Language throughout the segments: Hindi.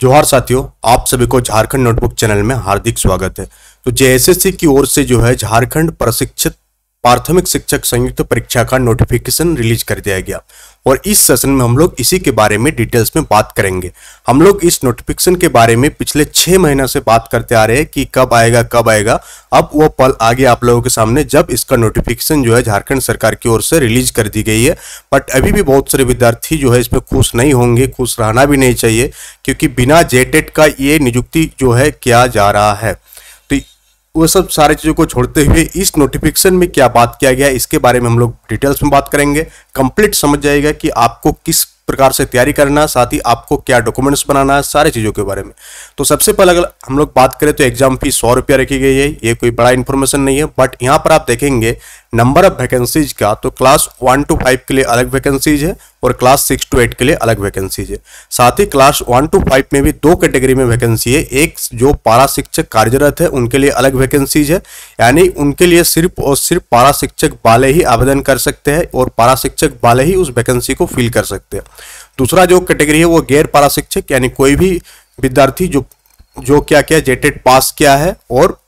जोहार साथियों आप सभी को झारखंड नोटबुक चैनल में हार्दिक स्वागत है तो जेएसएससी की ओर से जो है झारखंड प्रशिक्षित प्राथमिक शिक्षक संयुक्त परीक्षा का नोटिफिकेशन रिलीज कर दिया गया और इस सेशन में हम लोग इसी के बारे में डिटेल्स में बात करेंगे हम लोग इस नोटिफिकेशन के बारे में पिछले छह महीना से बात करते आ रहे हैं कि कब आएगा कब आएगा अब वो पल आ गया आप लोगों के सामने जब इसका नोटिफिकेशन जो है झारखंड सरकार की ओर से रिलीज कर दी गई है बट अभी भी बहुत सारे विद्यार्थी जो है इसमें खुश नहीं होंगे खुश रहना भी नहीं चाहिए क्योंकि बिना जेटेड का ये नियुक्ति जो है किया जा रहा है वो सब सारी चीज़ों को छोड़ते हुए इस नोटिफिकेशन में क्या बात किया गया इसके बारे में हम लोग डिटेल्स में बात करेंगे कंप्लीट समझ जाएगा कि आपको किस प्रकार से तैयारी करना साथ ही आपको क्या डॉक्यूमेंट्स बनाना है सारी चीज़ों के बारे में तो सबसे पहले अगर हम लोग बात करें तो एग्जाम फीस सौ रुपया रखी गई है ये कोई बड़ा इन्फॉर्मेशन नहीं है बट यहाँ पर आप देखेंगे नंबर ऑफ वैकेंसीज का तो क्लास वन टू फाइव के लिए अलग वैकेंसीज है और क्लास सिक्स टू एट के लिए अलग वैकेंसीज है साथ ही क्लास वन टू फाइव में भी दो कैटेगरी में वैकेंसी है एक जो पारा शिक्षक कार्यरत है उनके लिए अलग वैकेंसीज है यानी उनके लिए सिर्फ और सिर्फ पारा शिक्षक वाले ही आवेदन कर सकते हैं और पारा शिक्षक वाले ही उस वैकेंसी को फिल कर सकते हैं दूसरा जो कैटेगरी है वो गैर पारा शिक्षक यानी कोई भी विद्यार्थी जो जो क्या क्या जेटेड पास किया है और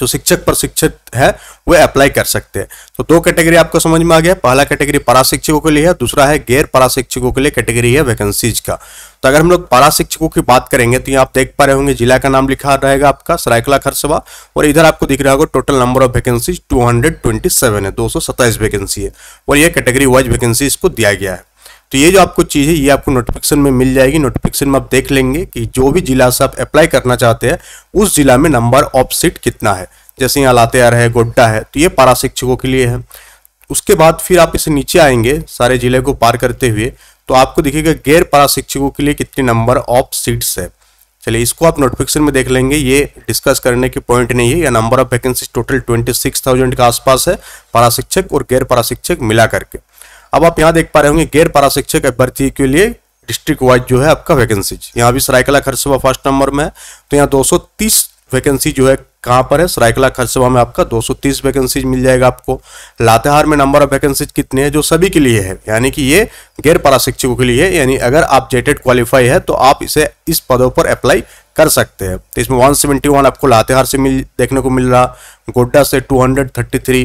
जो शिक्षक प्रशिक्षित है वे अप्लाई कर सकते हैं तो दो कैटेगरी आपको समझ में आ गया पहला कैटेगरी पराशिक्षकों के लिए है दूसरा है गैर पराशिक्षकों के लिए कैटेगरी है वैकेंसीज का तो अगर हम लोग पराशिक्षकों की बात करेंगे तो यहाँ आप देख पा रहे होंगे जिला का नाम लिखा रहेगा आपका सरायकला खरसवा और इधर आपको दिख रहा होगा total number of vacancy two है दो वैकेंसी है और यह कैटेगरी वाइज वैकेंसी इसको दिया गया है तो ये जो आपको चीज़ है ये आपको नोटिफिकेशन में मिल जाएगी नोटिफिकेशन में आप देख लेंगे कि जो भी जिला से आप अप्लाई करना चाहते हैं उस जिला में नंबर ऑफ सीट कितना है जैसे यहाँ लातेहार है गोड्डा है तो ये पारा शिक्षकों के लिए है उसके बाद फिर आप इसे नीचे आएंगे सारे जिले को पार करते हुए तो आपको दिखेगा गैर पारा शिक्षकों के लिए कितने नंबर ऑफ सीट्स है चलिए इसको आप नोटिफिकेशन में देख लेंगे ये डिस्कस करने के पॉइंट नहीं है या नंबर ऑफ वैकेंसी टोटल 26,000 के आसपास है पारा शिक्षक और गैर पारा शिक्षक मिला करके अब आप यहाँ देख पा रहे होंगे गैर प्राशिक्षक अभ्यर्थी के लिए डिस्ट्रिक्ट वाइज जो है आपका वैकेंसीज यहाँ भी सरायकला खरसभा फर्स्ट नंबर में है तो यहाँ दो वैकेंसी जो है कहाँ पर है सरायकला खरसभा में आपका 230 वैकेंसीज मिल जाएगा आपको लातेहार में नंबर ऑफ वैकेंसीज कितने हैं जो सभी के लिए है यानी कि ये गैर प्राशिक्षकों के लिए है यानी अगर आप जेटेड क्वालिफाई है तो आप इसे इस पदों पर अप्लाई कर सकते हैं तो इसमें 171 आपको लातेहार से मिल देखने को मिल रहा गोड्डा से टू थ्री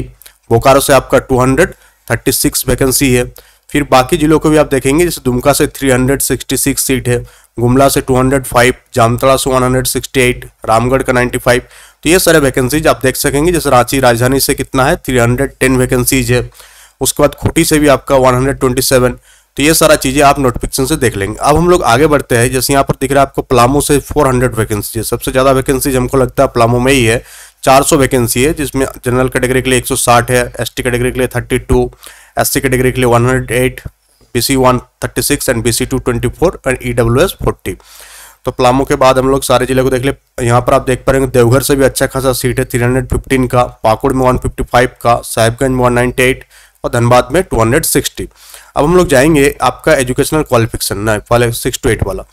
बोकारो से आपका हंड्रेड थर्टी सिक्स वैकेंसी है फिर बाकी जिलों को भी आप देखेंगे जैसे दुमका से 366 सीट है गुमला से 205 जामतड़ा से 168 रामगढ़ का 95 तो ये सारे वैकेंसीज आप देख सकेंगे जैसे रांची राजधानी से कितना है 310 वैकेंसीज है उसके बाद खूटी से भी आपका 127 तो ये सारा चीज़ें आप नोटिफिकेशन से देख लेंगे अब हम लोग आगे बढ़ते हैं जैसे यहाँ पर दिख रहा है आपको प्लामो से हंड्रेड वैकेंसी है सबसे ज़्यादा वैकेंसीज हमको लगता है प्लामो में ही है 400 वैकेंसी है जिसमें जनरल कैटेगरी के लिए 160 है एसटी कैटेगरी के लिए 32, एससी कैटेगरी के लिए 108, BC 136 and BC 224 and EWS 40 तो प्लामो के बाद हम लोग सारे जिले को देख ले यहाँ पर आप देख पा रहे हैं देवघर से भी अच्छा खासा सीट है 315 का पाकुड़ में 155 का साहिबगंज में 198 और धनबाद में 260 अब हम लोग जाएंगे आपका एजुकेशनल क्वालिफिकेशन ना पहले सिक्स टू एट वाला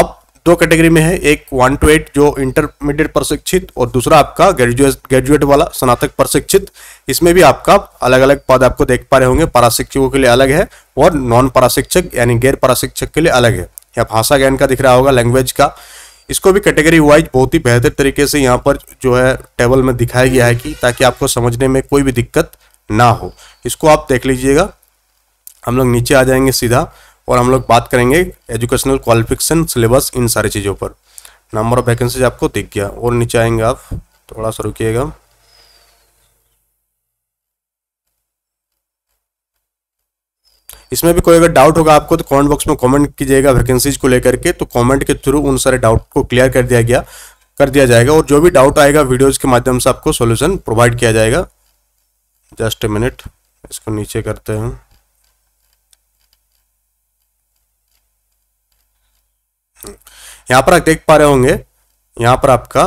अब दो कैटेगरी में है एक वन टू एट जो इंटरमीडिएट प्रशिक्षित और दूसरा आपका ग्रेजुएट ग्रेजुएट वाला स्नातक प्रशिक्षित इसमें भी आपका अलग अलग पद आपको देख पा रहे होंगे पराशिक्षकों के लिए अलग है और नॉन पराशिक्षक यानी गैर पराशिक्षक के लिए अलग है या भाषा ज्ञान का दिख रहा होगा लैंग्वेज का इसको भी कैटेगरी वाइज बहुत ही बेहतर तरीके से यहाँ पर जो है टेबल में दिखाया गया है कि ताकि आपको समझने में कोई भी दिक्कत ना हो इसको आप देख लीजिएगा हम लोग नीचे आ जाएंगे सीधा और हम लोग बात करेंगे एजुकेशनल क्वालिफिकेशन सिलेबस इन सारी चीज़ों पर नंबर ऑफ वैकेंसीज आपको दिख गया और नीचे आएंगे आप थोड़ा सा रुकीगा इसमें भी कोई अगर डाउट होगा आपको तो कमेंट बॉक्स में कमेंट कीजिएगा वैकेंसीज को लेकर के तो कमेंट के थ्रू उन सारे डाउट को क्लियर कर दिया गया कर दिया जाएगा और जो भी डाउट आएगा वीडियोज के माध्यम से आपको सोल्यूशन प्रोवाइड किया जाएगा जस्ट ए मिनट इसको नीचे करते हैं यहाँ पर आप देख पा रहे होंगे यहाँ पर आपका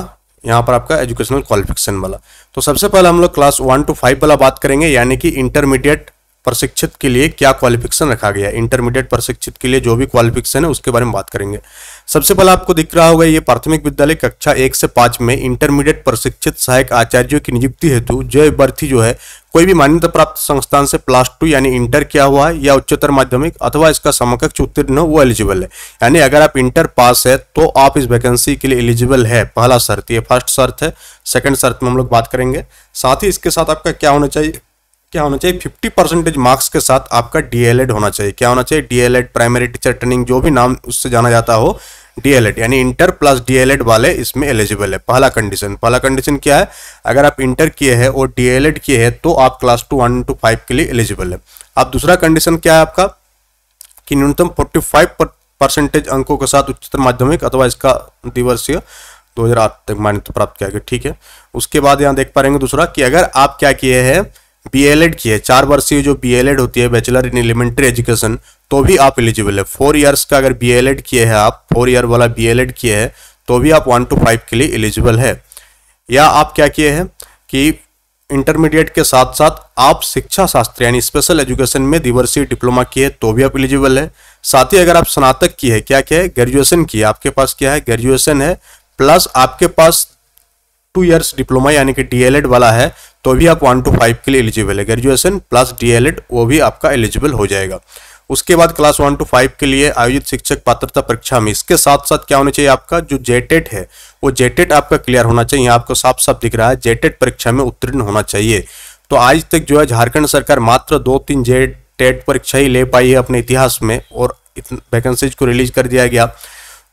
यहाँ पर आपका एजुकेशनल क्वालिफिकेशन वाला तो सबसे पहले हम लोग क्लास वन टू फाइव वाला बात करेंगे यानी कि इंटरमीडिएट प्रशिक्षित के लिए क्या क्वालिफिकेशन रखा गया है इंटरमीडिएट प्रशिक्षित के लिए जो भी क्वालिफिकेशन है उसके बारे में बात करेंगे सबसे पहला आपको दिख रहा होगा ये प्राथमिक विद्यालय कक्षा एक से पांच में इंटरमीडिएट प्रशिक्षित सहायक आचार्यों की नियुक्ति हेतु जो अभ्यर्थी जो है कोई भी मान्यता प्राप्त संस्थान से प्लस टू यानी इंटर किया हुआ है या उच्चतर माध्यमिक अथवा इसका समकक्ष उत्तीर्ण हो वो एलिजिबल है यानी अगर आप इंटर पास है तो आप इस वैकेंसी के लिए एलिजिबल है पहला शर्त ये फर्स्ट शर्त है सेकंड शर्त में हम लोग बात करेंगे साथ ही इसके साथ आपका क्या होना चाहिए क्या होना चाहिए 50 परसेंटेज मार्क्स के साथ आपका डीएलएड e होना चाहिए क्या होना चाहिए डीएलएड प्राइमरी टीचर ट्रेनिंग जो भी नाम उससे जाना जाता हो डीएलएड यानी इंटर प्लस डीएलएड वाले इसमें एलिजिबल है पहला कंडीशन पहला कंडीशन क्या है अगर आप इंटर किए हैं और डीएलएड किए हैं तो आप class two one to five के लिए एलिजिबल है अब दूसरा कंडीशन क्या है आपका कि न्यूनतम फोर्टी फाइव परसेंटेज अंकों के साथ उच्चतर माध्यमिक अथवा इसका दिवसीय 2008 तक मान्यता प्राप्त किया गया ठीक है उसके बाद यहाँ देख पा रहेंगे दूसरा कि अगर आप क्या किए हैं बी एल एड की है चार वर्षीय जो बी एल एड होती है बैचलर इन एलिमेंट्री एजुकेशन तो भी आप एलिजिबल है फोर ईयर्स का अगर बी एल एड किए हैं आप फोर ईयर वाला बी एल एड किए हैं तो भी आप वन टू फाइव के लिए एलिजिबल है या आप क्या किए हैं कि इंटरमीडिएट के साथ साथ आप शिक्षा शास्त्र यानी स्पेशल एजुकेशन में दिवर्सीय डिप्लोमा किए तो भी आप एलिजिबल है साथ ही अगर आप स्नातक की है क्या क्या है ग्रेजुएशन की है आपके पास क्या है ग्रेजुएशन है प्लस आपके पास टू ईयर्स डिप्लोमा यानी कि डी वाला है तो भी आप वन टू फाइव के लिए एलिजिबल है ग्रेजुएशन प्लस डी वो भी आपका एलिजिबल हो जाएगा उसके बाद क्लास वन टू फाइव के लिए आयोजित शिक्षक पात्रता परीक्षा में इसके साथ साथ क्या होना चाहिए आपका जो जेटेट e है वो जेटेट e आपका क्लियर होना चाहिए यहाँ आपको साफ साफ दिख रहा है जेटेट e परीक्षा में उत्तीर्ण होना चाहिए तो आज तक जो है झारखंड सरकार मात्र दो तीन जे टेट परीक्षा ही ले पाई है अपने इतिहास में और वैकेंसीज को रिलीज कर दिया गया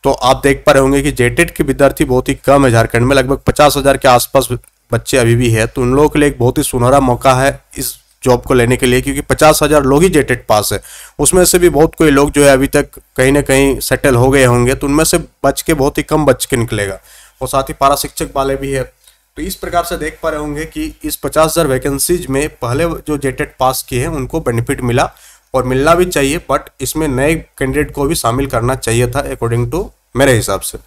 तो आप देख पा रहे होंगे कि जेटेट के विद्यार्थी बहुत ही कम है झारखंड में लगभग पचास हज़ार के आसपास बच्चे अभी भी है तो उन लोगों के लिए एक बहुत ही सुनहरा मौका है इस जॉब को लेने के लिए क्योंकि पचास हज़ार लोग ही जेटेड पास है उसमें से भी बहुत कोई लोग जो है अभी तक कहीं ना कहीं सेटल हो गए होंगे तो उनमें से बच के बहुत ही कम बच के निकलेगा और साथ ही पारा शिक्षक वाले भी है तो इस प्रकार से देख पा रहे होंगे कि इस पचास हज़ार वैकेंसीज में पहले जो जेटेड पास किए हैं उनको बेनिफिट मिला और मिलना भी चाहिए बट इसमें नए कैंडिडेट को भी शामिल करना चाहिए था अकॉर्डिंग टू मेरे हिसाब से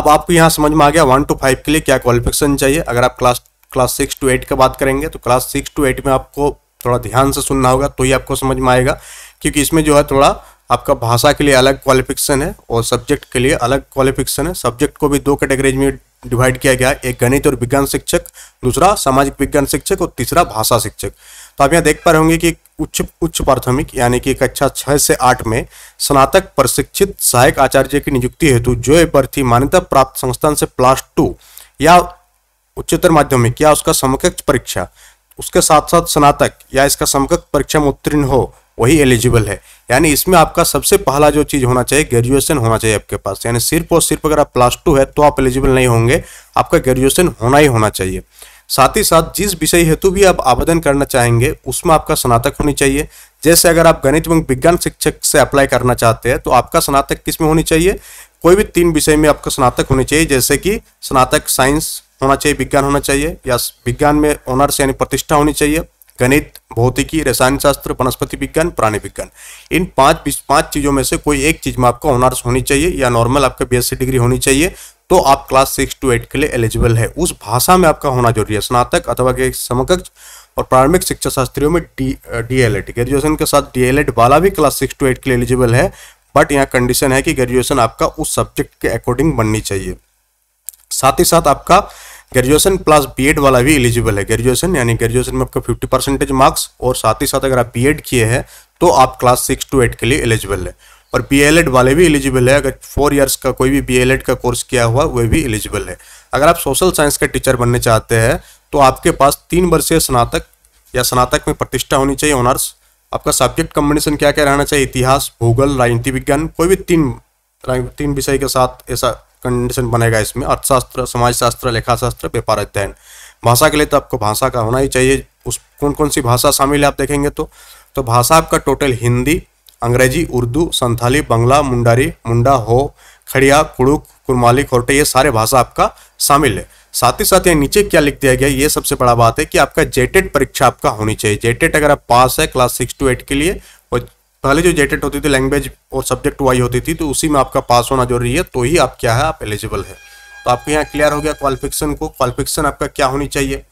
अब आपको यहाँ समझ में आ गया वन टू फाइव के लिए क्या क्वालिफिकेशन चाहिए अगर आप class class six to eight का बात करेंगे तो क्लास सिक्स टू एट में आपको थोड़ा ध्यान से सुनना होगा तो ही आपको समझ में आएगा क्योंकि इसमें जो है थोड़ा आपका भाषा के लिए अलग क्वालिफिकेशन है और सब्जेक्ट के लिए अलग क्वालिफिकेशन है सब्जेक्ट को भी दो कैटेगरीज में डिवाइड किया गया एक गणित और विज्ञान शिक्षक दूसरा सामाजिक विज्ञान शिक्षक और तीसरा भाषा शिक्षक तो आप यहाँ देख पा रहे होंगे कि उच्च उच्च प्राथमिक यानी कि कक्षा छः से आठ में स्नातक प्रशिक्षित सहायक आचार्य की नियुक्ति हेतु जो अभ्यर्थी मान्यता प्राप्त संस्थान से प्लस टू या उच्चतर माध्यमिक या उसका समकक्ष परीक्षा उसके साथ साथ स्नातक या इसका समकक्ष परीक्षा में उत्तीर्ण हो वही एलिजिबल है यानी इसमें आपका सबसे पहला जो चीज़ होना चाहिए ग्रेजुएशन होना चाहिए आपके पास यानी सिर्फ और सिर्फ अगर आप प्लस टू है तो आप एलिजिबल नहीं होंगे आपका ग्रेजुएशन होना ही होना चाहिए साथ ही साथ जिस विषय हेतु भी आप आवेदन करना चाहेंगे उसमें आपका स्नातक होनी चाहिए जैसे अगर आप गणित एवं विज्ञान शिक्षक से अप्लाई करना चाहते हैं तो आपका स्नातक किस में होनी चाहिए कोई भी तीन विषय में आपका स्नातक होनी चाहिए जैसे कि स्नातक साइंस होना चाहिए विज्ञान होना चाहिए या विज्ञान में ऑनर्स यानी प्रतिष्ठा होनी चाहिए गणित भौतिकी रसायन शास्त्र वनस्पति विज्ञान प्राणी विज्ञान इन पांच पांच चीज़ों में से कोई एक चीज़ में आपका ऑनर्स होनी चाहिए या नॉर्मल आपका बीएससी डिग्री होनी चाहिए तो आप क्लास सिक्स टू एट के लिए एलिजिबल है उस भाषा में आपका होना जरूरी है स्नातक अथवा के समकक्ष और प्रारंभिक शिक्षा शास्त्रियों में डी डी ग्रेजुएशन के साथ डी वाला भी क्लास सिक्स टू एट के लिए एलिजिबल है बट यहाँ कंडीशन है कि ग्रेजुएशन आपका उस सब्जेक्ट के अकॉर्डिंग बननी चाहिए साथ ही साथ आपका ग्रेजुएशन प्लस बीएड वाला भी एलिजिबल है ग्रेजुएशन यानी ग्रेजुएशन में आपका 50 परसेंटेज मार्क्स और साथ ही साथ अगर आप बीएड किए हैं तो आप क्लास सिक्स टू एट के लिए एलिजिबल है और बीएलएड वाले भी एलिजिबल है अगर फोर इयर्स का कोई भी बीएलएड का कोर्स किया हुआ वह भी एलिजिबल है अगर आप सोशल साइंस का टीचर बनने चाहते हैं तो आपके पास तीन वर्षीय स्नातक या स्नातक में प्रतिष्ठा होनी चाहिए ऑनर्स आपका सब्जेक्ट कम्बिनेशन क्या क्या रहना चाहिए इतिहास भूगोल राजनीति विज्ञान कोई भी तीन तीन विषय के साथ ऐसा कंडीशन बनेगा इसमें अर्थशास्त्र समाजशास्त्र लेखाशास्त्र व्यापार अध्ययन भाषा के लिए तो आपको भाषा का होना ही चाहिए उस कौन कौन सी भाषा शामिल है आप देखेंगे तो तो भाषा आपका टोटल हिंदी अंग्रेजी उर्दू संथाली बंगला मुंडारी मुंडा हो खड़िया कुड़ुक कुरमाली खोटे ये सारे भाषा आपका शामिल है साथ ही साथ ये नीचे क्या लिख दिया गया ये सबसे बड़ा बात है कि आपका जेटेड परीक्षा आपका होनी चाहिए जेटेड अगर आप पास है क्लास सिक्स टू एट के लिए और पहले जो जेटेट होती थी लैंग्वेज और सब्जेक्ट वाई होती थी तो उसी में आपका पास होना जरूरी है तो ही आप क्या है आप एलिजिबल है तो आपके यहाँ क्लियर हो गया क्वालिफिकेशन को क्वालिफिकेशन आपका क्या होनी चाहिए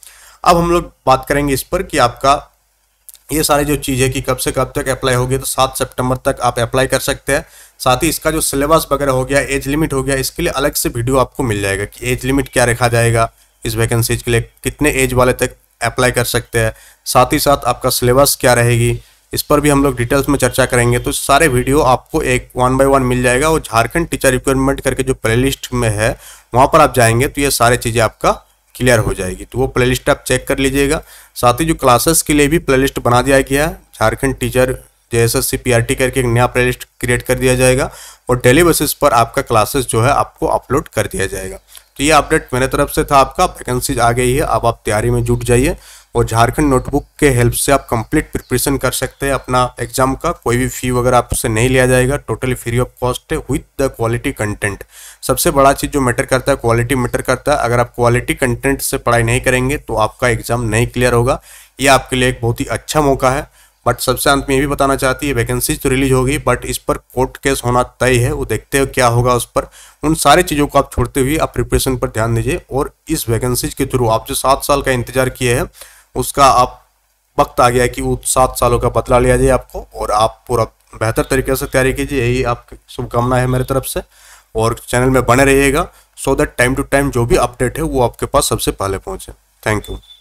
अब हम लोग बात करेंगे इस पर कि आपका ये सारी जो चीज़ है कि कब से कब तक अप्लाई होगी तो सात सेप्टेम्बर तक आप अप्लाई कर सकते हैं साथ ही इसका जो सिलेबस वगैरह हो गया एज लिमिट हो गया इसके लिए अलग से वीडियो आपको मिल जाएगा कि एज लिमिट क्या रखा जाएगा इस वैकेंसीज के लिए कितने एज वाले तक अप्लाई कर सकते हैं साथ ही साथ आपका सिलेबस क्या रहेगी इस पर भी हम लोग डिटेल्स में चर्चा करेंगे तो सारे वीडियो आपको एक वन बाय वन मिल जाएगा और झारखंड टीचर रिक्वायरमेंट करके जो प्लेलिस्ट में है वहाँ पर आप जाएंगे तो ये सारी चीज़ें आपका क्लियर हो जाएगी तो वो प्लेलिस्ट आप चेक कर लीजिएगा साथ ही जो क्लासेस के लिए भी प्लेलिस्ट बना दिया गया है झारखंड टीचर जे एस करके एक नया प्लेलिस्ट क्रिएट कर दिया जाएगा और डेली बेसिस पर आपका क्लासेस जो है आपको अपलोड कर दिया जाएगा तो ये अपडेट मेरे तरफ से था आपका वैकेंसीज आ गई है अब आप तैयारी में जुट जाइए और झारखंड नोटबुक के हेल्प से आप कंप्लीट प्रिपरेशन कर सकते हैं अपना एग्जाम का कोई भी फी वगैरह आपसे नहीं लिया जाएगा टोटली फ्री ऑफ कॉस्ट है विथ द क्वालिटी कंटेंट सबसे बड़ा चीज़ जो मैटर करता है क्वालिटी मैटर करता है अगर आप क्वालिटी कंटेंट से पढ़ाई नहीं करेंगे तो आपका एग्जाम नहीं क्लियर होगा ये आपके लिए एक बहुत ही अच्छा मौका है बट सबसे अंत में ये भी बताना चाहती है वैकेंसीज तो रिलीज होगी बट इस पर कोर्ट केस होना तय है वो देखते हो क्या होगा उस पर उन सारी चीज़ों को आप छोड़ते हुए आप प्रिपरेशन पर ध्यान दीजिए और इस वैकेंसीज के थ्रू आप जो सात साल का इंतजार किए हैं उसका आप वक्त आ गया कि वो सात सालों का बदला लिया जाए आपको और आप पूरा बेहतर तरीके से तैयारी कीजिए यही आपकी शुभकामना है मेरे तरफ से और चैनल में बने रहिएगा so that time to time जो भी अपडेट है वो आपके पास सबसे पहले पहुँचे थैंक यू